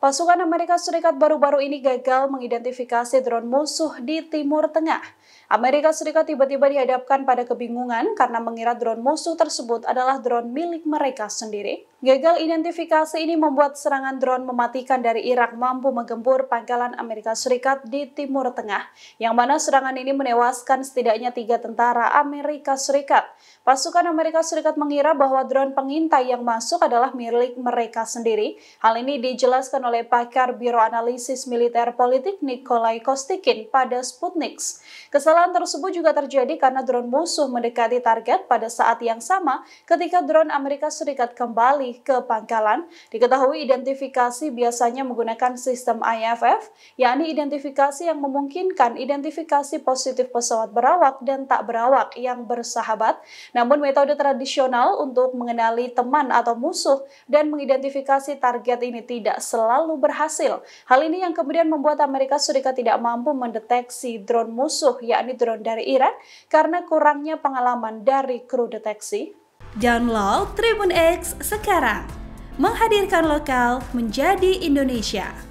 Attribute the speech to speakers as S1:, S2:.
S1: Pasukan Amerika Serikat baru-baru ini gagal mengidentifikasi drone musuh di Timur Tengah. Amerika Serikat tiba-tiba dihadapkan pada kebingungan karena mengira drone musuh tersebut adalah drone milik mereka sendiri. Gagal identifikasi ini membuat serangan drone mematikan dari Irak mampu menggempur pangkalan Amerika Serikat di Timur Tengah, yang mana serangan ini menewaskan setidaknya tiga tentara Amerika Serikat. Pasukan Amerika Serikat mengira bahwa drone pengintai yang masuk adalah milik mereka sendiri. Hal ini dijelaskan oleh oleh pakar Biro Analisis Militer Politik Nikolai Kostikin pada Sputnik. Kesalahan tersebut juga terjadi karena drone musuh mendekati target pada saat yang sama ketika drone Amerika Serikat kembali ke pangkalan. Diketahui identifikasi biasanya menggunakan sistem IFF, yakni identifikasi yang memungkinkan identifikasi positif pesawat berawak dan tak berawak yang bersahabat. Namun metode tradisional untuk mengenali teman atau musuh dan mengidentifikasi target ini tidak selalu lalu berhasil. Hal ini yang kemudian membuat Amerika Serikat tidak mampu mendeteksi drone musuh, yakni drone dari Iran, karena kurangnya pengalaman dari kru deteksi. Download Tribun X sekarang, menghadirkan lokal menjadi Indonesia.